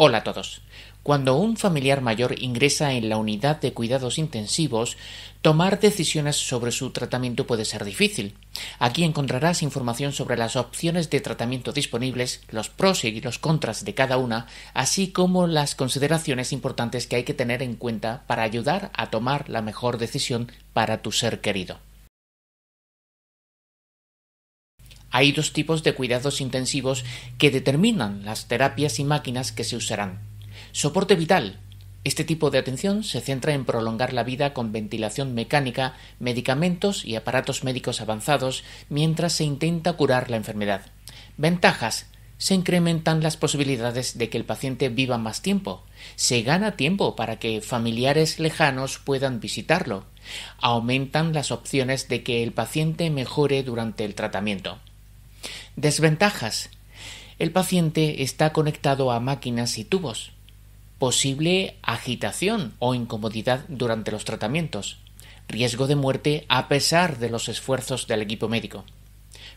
Hola a todos. Cuando un familiar mayor ingresa en la unidad de cuidados intensivos, tomar decisiones sobre su tratamiento puede ser difícil. Aquí encontrarás información sobre las opciones de tratamiento disponibles, los pros y los contras de cada una, así como las consideraciones importantes que hay que tener en cuenta para ayudar a tomar la mejor decisión para tu ser querido. Hay dos tipos de cuidados intensivos que determinan las terapias y máquinas que se usarán. Soporte vital. Este tipo de atención se centra en prolongar la vida con ventilación mecánica, medicamentos y aparatos médicos avanzados mientras se intenta curar la enfermedad. Ventajas. Se incrementan las posibilidades de que el paciente viva más tiempo. Se gana tiempo para que familiares lejanos puedan visitarlo. Aumentan las opciones de que el paciente mejore durante el tratamiento. Desventajas. El paciente está conectado a máquinas y tubos. Posible agitación o incomodidad durante los tratamientos. Riesgo de muerte a pesar de los esfuerzos del equipo médico.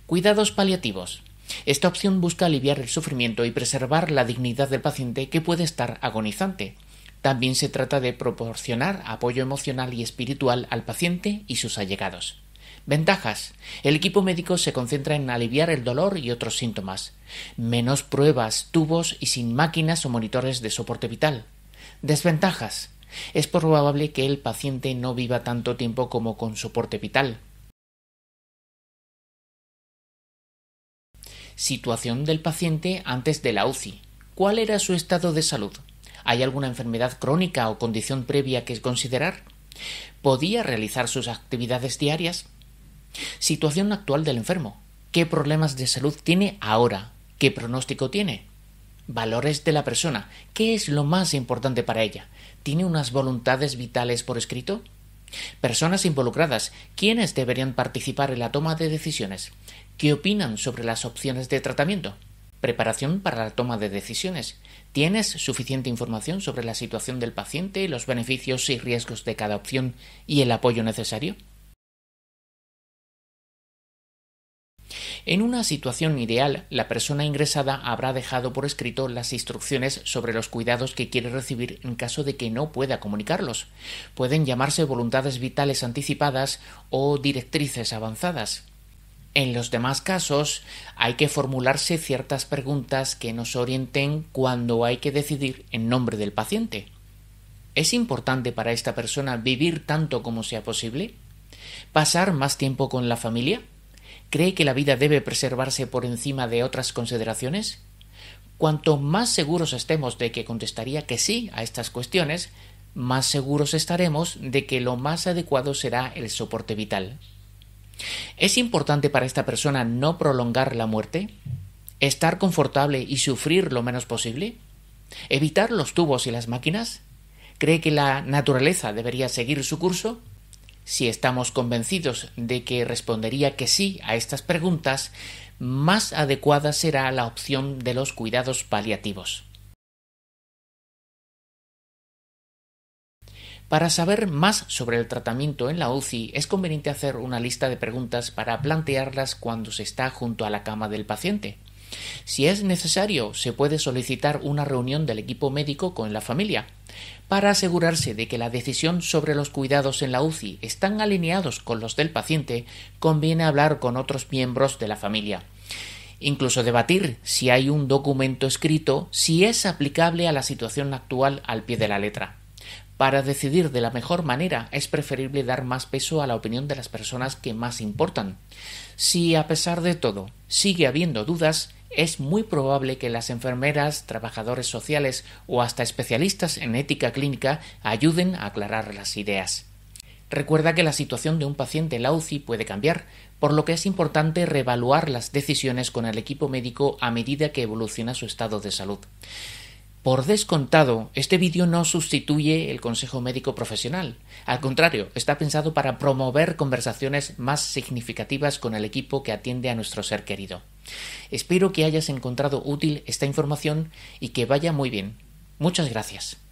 Cuidados paliativos. Esta opción busca aliviar el sufrimiento y preservar la dignidad del paciente que puede estar agonizante. También se trata de proporcionar apoyo emocional y espiritual al paciente y sus allegados. Ventajas. El equipo médico se concentra en aliviar el dolor y otros síntomas. Menos pruebas, tubos y sin máquinas o monitores de soporte vital. Desventajas. Es probable que el paciente no viva tanto tiempo como con soporte vital. Situación del paciente antes de la UCI. ¿Cuál era su estado de salud? ¿Hay alguna enfermedad crónica o condición previa que considerar? ¿Podía realizar sus actividades diarias? Situación actual del enfermo. ¿Qué problemas de salud tiene ahora? ¿Qué pronóstico tiene? Valores de la persona. ¿Qué es lo más importante para ella? ¿Tiene unas voluntades vitales por escrito? Personas involucradas. ¿Quiénes deberían participar en la toma de decisiones? ¿Qué opinan sobre las opciones de tratamiento? Preparación para la toma de decisiones. ¿Tienes suficiente información sobre la situación del paciente, los beneficios y riesgos de cada opción y el apoyo necesario? En una situación ideal, la persona ingresada habrá dejado por escrito las instrucciones sobre los cuidados que quiere recibir en caso de que no pueda comunicarlos. Pueden llamarse voluntades vitales anticipadas o directrices avanzadas. En los demás casos, hay que formularse ciertas preguntas que nos orienten cuando hay que decidir en nombre del paciente. ¿Es importante para esta persona vivir tanto como sea posible? ¿Pasar más tiempo con la familia? ¿Cree que la vida debe preservarse por encima de otras consideraciones? Cuanto más seguros estemos de que contestaría que sí a estas cuestiones, más seguros estaremos de que lo más adecuado será el soporte vital. ¿Es importante para esta persona no prolongar la muerte? ¿Estar confortable y sufrir lo menos posible? ¿Evitar los tubos y las máquinas? ¿Cree que la naturaleza debería seguir su curso? Si estamos convencidos de que respondería que sí a estas preguntas, más adecuada será la opción de los cuidados paliativos. Para saber más sobre el tratamiento en la UCI es conveniente hacer una lista de preguntas para plantearlas cuando se está junto a la cama del paciente. Si es necesario, se puede solicitar una reunión del equipo médico con la familia para asegurarse de que la decisión sobre los cuidados en la UCI están alineados con los del paciente, conviene hablar con otros miembros de la familia. Incluso debatir si hay un documento escrito, si es aplicable a la situación actual al pie de la letra. Para decidir de la mejor manera es preferible dar más peso a la opinión de las personas que más importan. Si a pesar de todo sigue habiendo dudas, es muy probable que las enfermeras, trabajadores sociales o hasta especialistas en ética clínica ayuden a aclarar las ideas. Recuerda que la situación de un paciente en puede cambiar, por lo que es importante reevaluar las decisiones con el equipo médico a medida que evoluciona su estado de salud. Por descontado, este vídeo no sustituye el consejo médico profesional. Al contrario, está pensado para promover conversaciones más significativas con el equipo que atiende a nuestro ser querido. Espero que hayas encontrado útil esta información y que vaya muy bien. Muchas gracias.